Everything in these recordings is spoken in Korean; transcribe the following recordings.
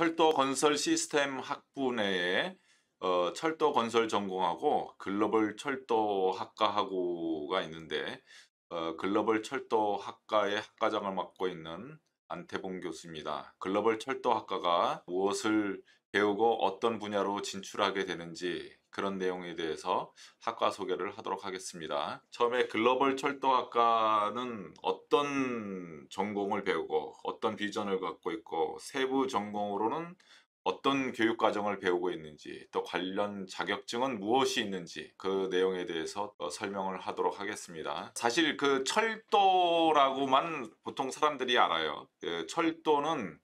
철도 건설 시스템 학부 내에 어, 철도 건설 전공하고 글로벌 철도 학과 학우가 있는데 어, 글로벌 철도 학과의 학과장을 맡고 있는 안태봉 교수입니다. 글로벌 철도 학과가 무엇을 배우고 어떤 분야로 진출하게 되는지 그런 내용에 대해서 학과 소개를 하도록 하겠습니다. 처음에 글로벌 철도학과는 어떤 전공을 배우고 어떤 비전을 갖고 있고 세부 전공으로는 어떤 교육과정을 배우고 있는지 또 관련 자격증은 무엇이 있는지 그 내용에 대해서 어, 설명을 하도록 하겠습니다 사실 그 철도라고만 보통 사람들이 알아요 그 철도는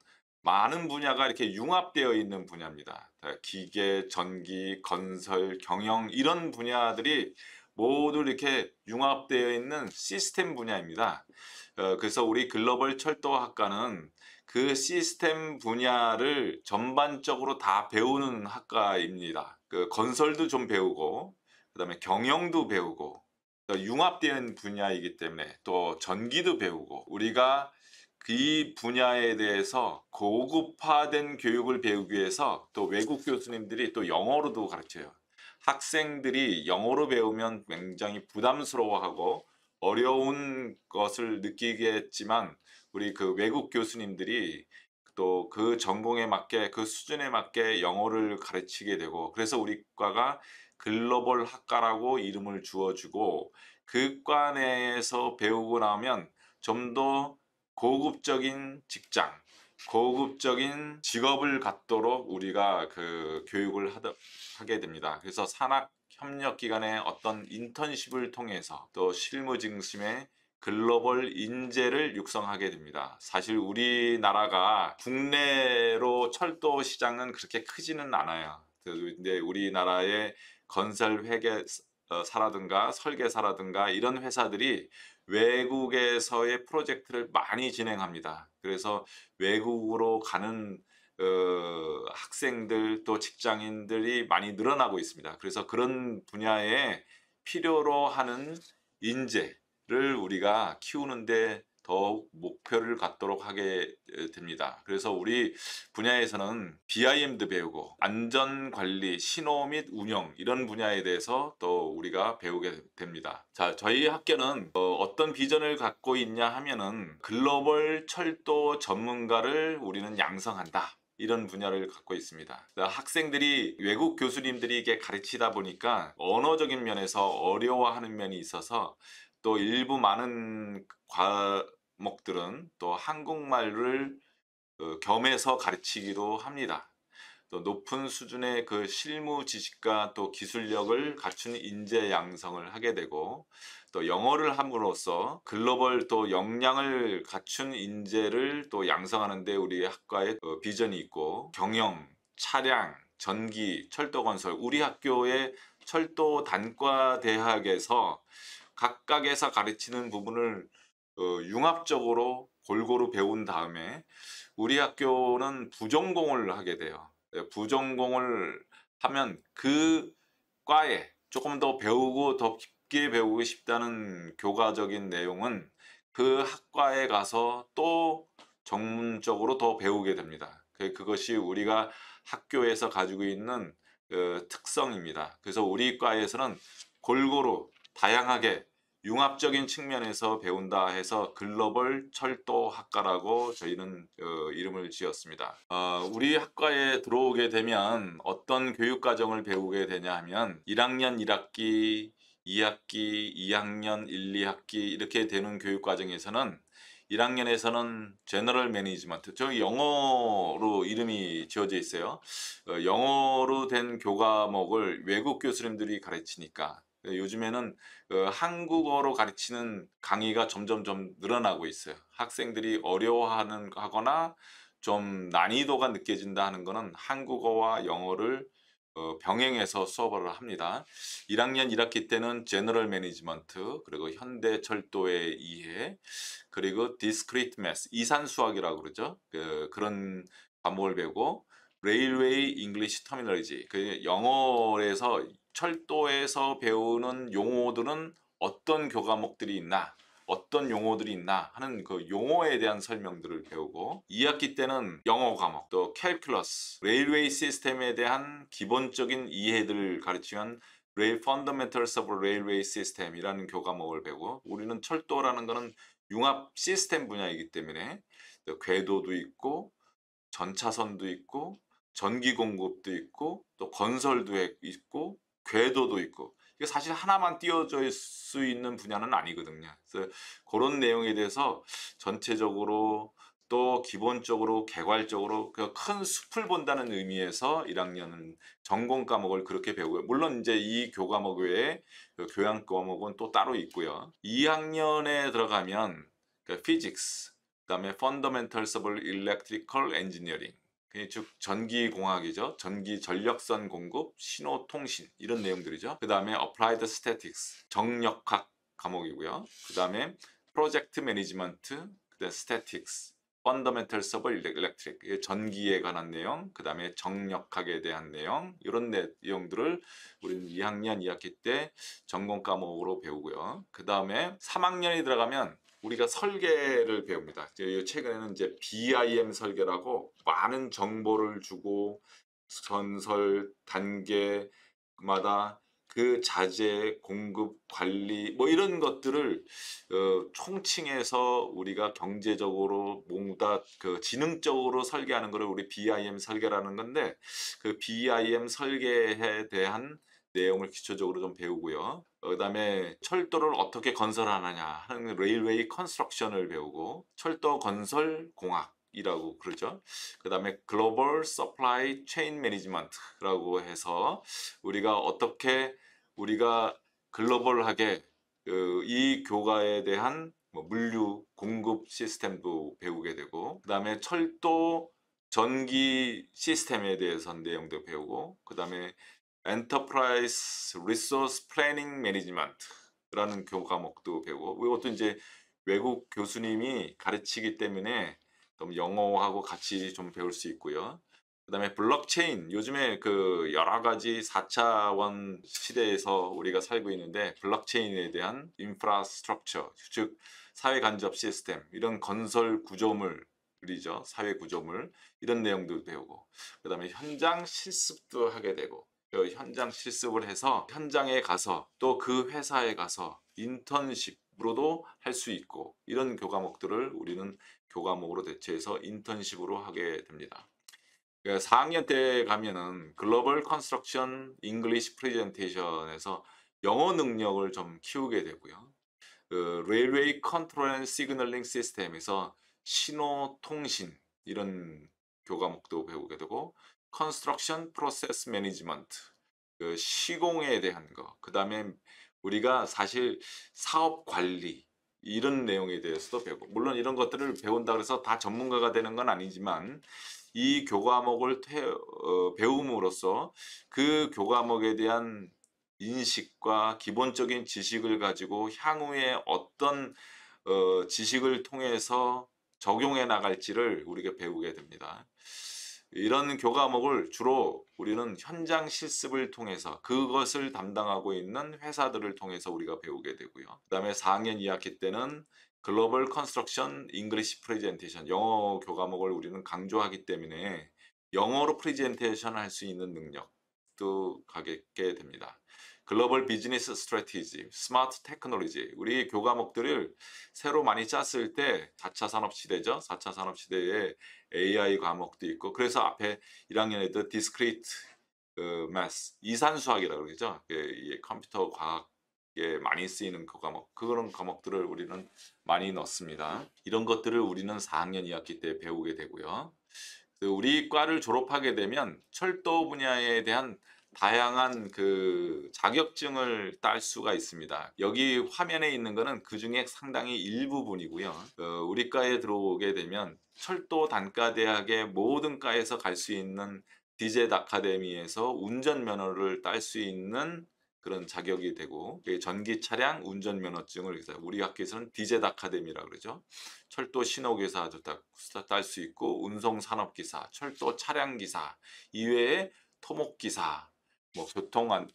많은 분야가 이렇게 융합되어 있는 분야입니다. 기계, 전기, 건설, 경영 이런 분야들이 모두 이렇게 융합되어 있는 시스템 분야입니다. 어, 그래서 우리 글로벌 철도학과는 그 시스템 분야를 전반적으로 다 배우는 학과입니다. 그 건설도 좀 배우고, 그 다음에 경영도 배우고, 융합된 분야이기 때문에 또 전기도 배우고, 우리가 이 그 분야에 대해서 고급화된 교육을 배우기 위해서 또 외국 교수님들이 또 영어로도 가르쳐요. 학생들이 영어로 배우면 굉장히 부담스러워하고 어려운 것을 느끼겠지만 우리 그 외국 교수님들이 또 그 전공에 맞게 그 수준에 맞게 영어를 가르치게 되고 그래서 우리 과가 글로벌 학과라고 이름을 주어주고 그 과 내에서 배우고 나면 좀더 고급적인 직장, 고급적인 직업을 갖도록 우리가 그 교육을 하다, 하게 됩니다. 그래서 산학 협력 기관의 어떤 인턴십을 통해서 또 실무 중심의 글로벌 인재를 육성하게 됩니다. 사실 우리나라가 국내로 철도 시장은 그렇게 크지는 않아요. 근데 그 우리나라의 건설 회계사라든가 어, 설계사라든가 이런 회사들이 외국에서의 프로젝트를 많이 진행합니다. 그래서 외국으로 가는 어, 학생들 또 직장인들이 많이 늘어나고 있습니다. 그래서 그런 분야에 필요로 하는 인재를 우리가 키우는데 더욱 목표를 갖도록 하게 됩니다. 그래서 우리 분야에서는 BIM도 배우고 안전관리, 신호 및 운영 이런 분야에 대해서 또 우리가 배우게 됩니다. 자, 저희 학교는 어, 어떤 비전을 갖고 있냐 하면은 글로벌 철도 전문가를 우리는 양성한다. 이런 분야를 갖고 있습니다. 학생들이 외국 교수님들에게 가르치다 보니까 언어적인 면에서 어려워하는 면이 있어서 또 일부 많은 과, 목들은 또 한국말을 겸해서 가르치기도 합니다. 또 높은 수준의 그 실무 지식과 또 기술력을 갖춘 인재 양성을 하게 되고 또 영어를 함으로써 글로벌 또 역량을 갖춘 인재를 또 양성하는데 우리 학과의 비전이 있고 경영, 차량, 전기, 철도 건설 우리 학교의 철도 단과 대학에서 각각에서 가르치는 부분을 어, 융합적으로 골고루 배운 다음에 우리 학교는 부전공을 하게 돼요. 예, 부전공을 하면 그 과에 조금 더 배우고 더 깊게 배우고 싶다는 교과적인 내용은 그 학과에 가서 또 전문적으로 더 배우게 됩니다. 그, 그것이 우리가 학교에서 가지고 있는 그 특성입니다. 그래서 우리 과에서는 골고루 다양하게 융합적인 측면에서 배운다 해서 글로벌 철도학과라고 저희는 어, 이름을 지었습니다. 어, 우리 학과에 들어오게 되면 어떤 교육과정을 배우게 되냐 하면 1학년 1학기, 2학기, 2학년 1, 2학기 이렇게 되는 교육과정에서는 1학년에서는 제너럴 매니지먼트 저기 영어로 이름이 지어져 있어요 어, 영어로 된 교과목을 외국 교수님들이 가르치니까 예, 요즘에는 그 한국어로 가르치는 강의가 점점점 늘어나고 있어요. 학생들이 어려워하는 하거나 좀 난이도가 느껴진다 하는 것은 한국어와 영어를 어, 병행해서 수업을 합니다. 1학년 1학기 때는 제너럴 매니지먼트, 그리고 현대철도의 이해, 그리고 디스크리트 매스, 이산수학이라고 그러죠. 그, 그런 과목을 배우고 레일웨이 잉글리시 터미널이지. 그 영어에서 철도에서 배우는 용어들은 어떤 교과목들이 있나? 어떤 용어들이 있나 하는 그 용어에 대한 설명들을 배우고 2학기 때는 영어 과목 또 캘큘러스 레일웨이 시스템에 대한 기본적인 이해들을 가르치면 레일 펀더멘털스 오브 레일웨이 시스템이라는 교과목을 배우고 우리는 철도라는 거는 융합 시스템 분야이기 때문에 궤도도 있고 전차선도 있고 전기 공급도 있고 또 건설도 음. 있고 궤도도 있고 이게 사실 하나만 띄워져 있을 수 있는 분야는 아니거든요. 그래서 그런 내용에 대해서 전체적으로 또 기본적으로 개괄적으로 그 큰 숲을 본다는 의미에서 1학년은 전공 과목을 그렇게 배우고요. 물론 이제 이 교과목 외에 그 교양 과목은 또 따로 있고요. 2학년에 들어가면 그러니 physics, 그다음에 fundamentals of electrical engineering 예, 즉 전기공학이죠. 전기 전력선 공급, 신호 통신 이런 내용들이죠. 그 다음에 Applied Statics 정력학 과목이고요. 그 다음에 프로젝트 매니지먼트, 그다음 스태틱스, 펀더멘털 서버 일렉트릭, 전기에 관한 내용, 그 다음에 정력학에 대한 내용 이런 내용들을 우리는 2학년 2학기 때 전공 과목으로 배우고요. 그 다음에 3학년이 들어가면 우리가 설계를 배웁니다. 최근에는 이제 BIM 설계라고 많은 정보를 주고 전설 단계마다 그 자재 공급 관리 뭐 이런 것들을 어, 총칭해서 우리가 경제적으로 뭔가 그 지능적으로 설계하는 것을 우리 BIM 설계라는 건데 그 BIM 설계에 대한 내용을 기초적으로 좀 배우고요. 그다음에 철도를 어떻게 건설하느냐 하는 레일웨이 컨스트럭션을 배우고 철도 건설 공학 이라고 그러죠. 그 다음에 글로벌 서플라이 체인 매니지먼트라고 해서 우리가 어떻게 우리가 글로벌하게 그 이교과에 대한 뭐 물류 공급 시스템도 배우게 되고 그 다음에 철도 전기 시스템에 대해서 내용도 배우고 그 다음에 엔터프라이즈 리소스 플래닝 매니지먼트라는 교 과목도 배우고 이것도 이제 외국 교수님이 가르치기 때문에 좀 영어하고 같이 좀 배울 수 있고요. 그다음에 블록체인 요즘에 그 여러 가지 4차원 시대에서 우리가 살고 있는데 블록체인에 대한 인프라스트럭처 즉 사회 간접 시스템 이런 건설 구조물이죠 사회 구조물 이런 내용도 배우고 그다음에 현장 실습도 하게 되고 그 현장 실습을 해서 현장에 가서 또 그 회사에 가서 인턴십으로도 할 수 있고 이런 교과목들을 우리는 교과목으로 대체해서 인턴십으로 하게 됩니다. 4학년 그 때 가면은 글로벌 컨스트럭션 잉글리시 프레젠테이션에서 영어 능력을 좀 키우게 되고요. 레일웨이 컨트롤 앤 시그널링 시스템에서 신호 통신 이런 교과목도 배우게 되고 Construction r p 컨스트 s 션 프로세스 매니지먼트 그 시공에 대한 거, 그 다음에 우리가 사실 사업 관리 이런 내용에 대해서도 배우고 물론 이런 것들을 배운다 그래서 다 전문가가 되는 건 아니지만 이 교과목을 태, 어, 배움으로써 그 교과목에 대한 인식과 기본적인 지식을 가지고 향후에 어떤 어, 지식을 통해서 적용해 나갈지를 우리가 배우게 됩니다. 이런 교과목을 주로 우리는 현장 실습을 통해서 그것을 담당하고 있는 회사들을 통해서 우리가 배우게 되고요. 그다음에 4학년 2학기 때는 글로벌 컨스트럭션 잉글리시 프레젠테이션 영어 교과목을 우리는 강조하기 때문에 영어로 프레젠테이션 할수 있는 능력도 가게 됩니다. 글로벌 비즈니스 스트레티지 스마트 테크놀로지 우리 교과목들을 새로 많이 짰을 때 4차 산업 시대죠. 4차 산업 시대에 AI 과목도 있고 그래서 앞에 1학년에도 디스크리트 매스, 그 이산수학이라고 그러죠. 그 컴퓨터 과학 에 많이 쓰이는 그 과목 그런 과목들을 우리는 많이 넣습니다. 이런 것들을 우리는 4학년 2학기 때 배우게 되고요. 그 우리 과를 졸업하게 되면 철도 분야에 대한 다양한 그 자격증을 딸 수가 있습니다. 여기 화면에 있는 거는 그 중에 상당히 일부분이고요. 어, 우리 과에 들어오게 되면 철도 단과대학의 모든 과에서 갈 수 있는 디젤 아카데미에서 운전 면허를 딸 수 있는 그런 자격이 되고 그 전기 차량 운전 면허증을 우리 학교에서는 디젤 아카데미라 고 그러죠. 철도 신호기사도 딸 수 있고 운송산업기사, 철도 차량기사 이외에 토목기사 뭐 교통 안,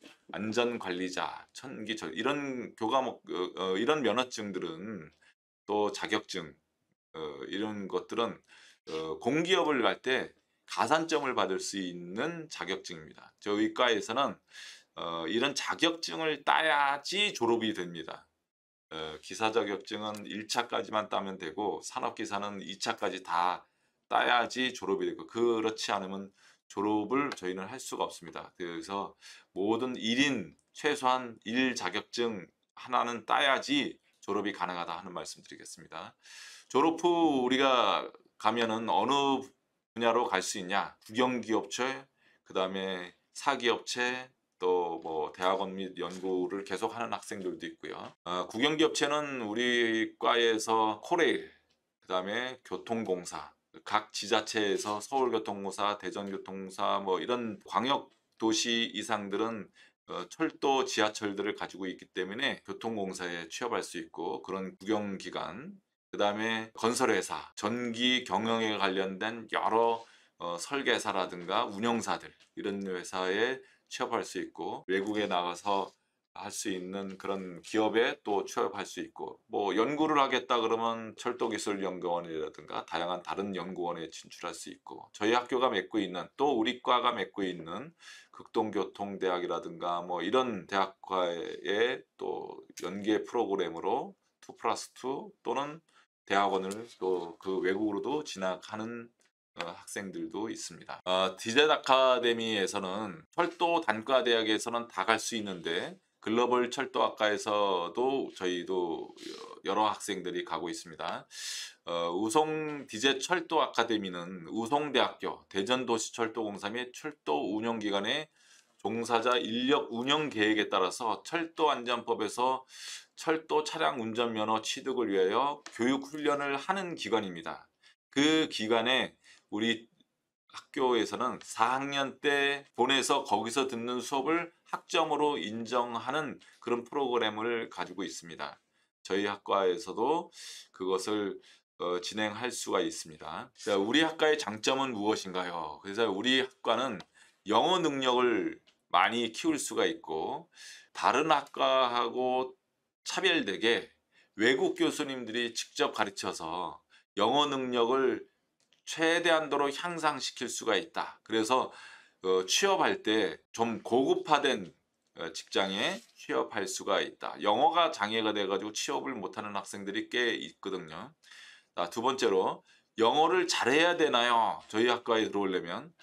전 관리자, 천기 저 이런 교과목 어, 어, 이런 면허증들은 또 자격증 어, 이런 것들은 어, 공기업을 갈 때 가산점을 받을 수 있는 자격증입니다. 저 의과에서는 어, 이런 자격증을 따야지 졸업이 됩니다. 어, 기사 자격증은 1차까지만 따면 되고 산업기사는 2차까지 다 따야지 졸업이 되고 그렇지 않으면 졸업을 저희는 할 수가 없습니다. 그래서 모든 1인 최소한 1 자격증 하나는 따야지 졸업이 가능하다 하는 말씀 드리겠습니다. 졸업 후 우리가 가면은 어느 분야로 갈 수 있냐? 국영기업체, 그 다음에 사기업체, 또 뭐 대학원 및 연구를 계속하는 학생들도 있고요. 어, 국영기업체는 우리 과에서 코레일, 그 다음에 교통공사, 각 지자체에서 서울교통공사, 대전교통공사 뭐 이런 광역 도시 이상들은 어, 철도 지하철들을 가지고 있기 때문에 교통공사에 취업할 수 있고 그런 구경기관 그다음에 건설회사 전기 경영에 관련된 여러 어, 설계사라든가 운영사들 이런 회사에 취업할 수 있고 외국에 나가서 할수 있는 그런 기업에 또 취업할 수 있고 뭐 연구를 하겠다 그러면 철도기술연구원이라든가 다양한 다른 연구원에 진출할 수 있고 저희 학교가 맺고 있는 또 우리 과가 맺고 있는 극동교통대학이라든가 뭐 이런 대학과의 또 연계 프로그램으로 2 플러스 2 또는 대학원을 또 그 외국으로도 진학하는 어, 학생들도 있습니다. 어, 디젤 아카데미에서는 철도 단과대학에서는 다 갈 수 있는데 글로벌 철도학과에서도 저희도 여러 학생들이 가고 있습니다. 어, 우송 디제 철도 아카데미는 우송대학교 대전도시철도공사 및 철도 운영기관의 종사자 인력 운영 계획에 따라서 철도안전법에서 철도 차량 운전면허 취득을 위하여 교육 훈련을 하는 기관입니다. 그기관에 우리 학교에서는 4학년 때 보내서 거기서 듣는 수업을 학점으로 인정하는 그런 프로그램을 가지고 있습니다. 저희 학과에서도 그것을 어, 진행할 수가 있습니다. 자, 우리 학과의 장점은 무엇인가요? 그래서 우리 학과는 영어 능력을 많이 키울 수가 있고 다른 학과하고 차별되게 외국 교수님들이 직접 가르쳐서 영어 능력을 최대한도로 향상시킬 수가 있다. 그래서 어, 취업할 때 좀 고급화된 어, 직장에 취업할 수가 있다. 영어가 장애가 돼가지고 취업을 못하는 학생들이 꽤 있거든요. 자, 두 번째로 영어를 잘해야 되나요? 저희 학과에 들어오려면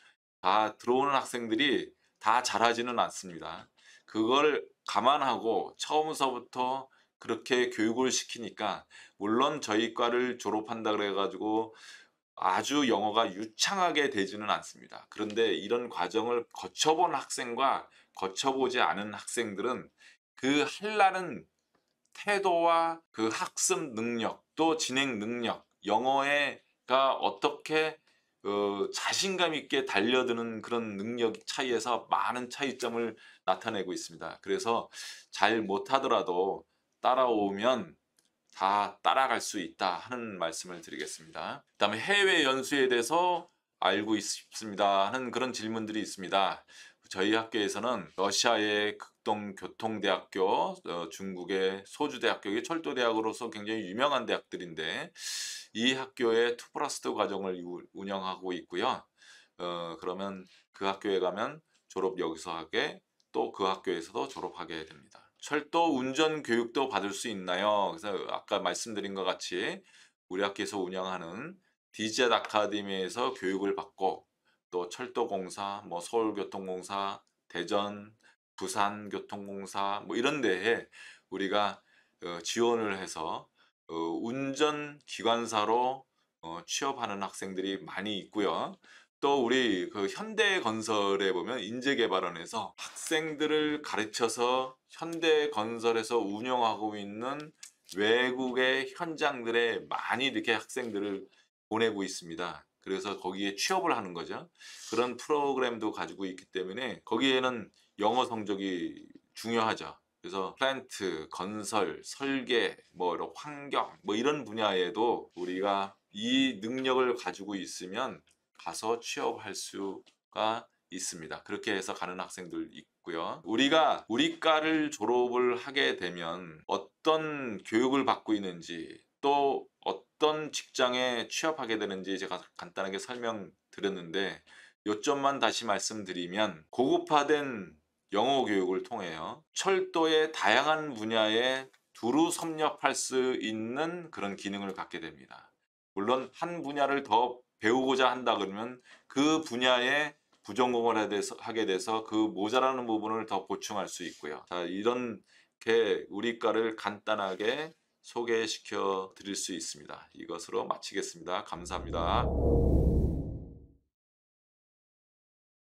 다 들어오는 학생들이 다 잘하지는 않습니다. 그걸 감안하고 처음서부터 그렇게 교육을 시키니까 물론 저희 과를 졸업한다 그래가지고 아주 영어가 유창하게 되지는 않습니다. 그런데 이런 과정을 거쳐본 학생과 거쳐보지 않은 학생들은 그 한라는 태도와 그 학습 능력 또 진행 능력 영어에가 어떻게 어, 자신감 있게 달려드는 그런 능력 차이에서 많은 차이점을 나타내고 있습니다. 그래서 잘 못하더라도 따라오면 다 따라갈 수 있다 하는 말씀을 드리겠습니다. 그 다음에 해외 연수에 대해서 알고 있습니다 하는 그런 질문들이 있습니다. 저희 학교에서는 러시아의 극동 교통대학교, 어, 중국의 소주대학교, 이게 철도대학으로서 굉장히 유명한 대학들인데 이 학교의 투플러스트 과정을 운영하고 있고요. 어, 그러면 그 학교에 가면 졸업 여기서 하게 또 그 학교에서도 졸업하게 됩니다. 철도 운전 교육도 받을 수 있나요? 그래서 아까 말씀드린 것 같이 우리 학교에서 운영하는 디젤 아카데미에서 교육을 받고 또 철도공사, 뭐 서울교통공사, 대전, 부산교통공사 뭐 이런 데에 우리가 어, 지원을 해서 어, 운전기관사로 어, 취업하는 학생들이 많이 있고요. 또 우리 그 현대건설에 보면 인재개발원에서 학생들을 가르쳐서 현대건설에서 운영하고 있는 외국의 현장들에 많이 이렇게 학생들을 보내고 있습니다. 그래서 거기에 취업을 하는 거죠. 그런 프로그램도 가지고 있기 때문에 거기에는 영어 성적이 중요하죠. 그래서 플랜트, 건설, 설계, 뭐 이런 환경, 뭐 이런 분야에도 우리가 이 능력을 가지고 있으면 가서 취업할 수가 있습니다. 그렇게 해서 가는 학생들 있고요. 우리가 우리과를 졸업을 하게 되면 어떤 교육을 받고 있는지 또 어떤 직장에 취업하게 되는지 제가 간단하게 설명드렸는데 요점만 다시 말씀드리면 고급화된 영어 교육을 통해요. 철도의 다양한 분야에 두루 섭렵할 수 있는 그런 기능을 갖게 됩니다. 물론 한 분야를 더 배우고자 한다 그러면 그 분야에 부전공을 하게 돼서 그 모자라는 부분을 더 보충할 수 있고요. 자, 이렇게 우리과를 간단하게 소개시켜 드릴 수 있습니다. 이것으로 마치겠습니다. 감사합니다.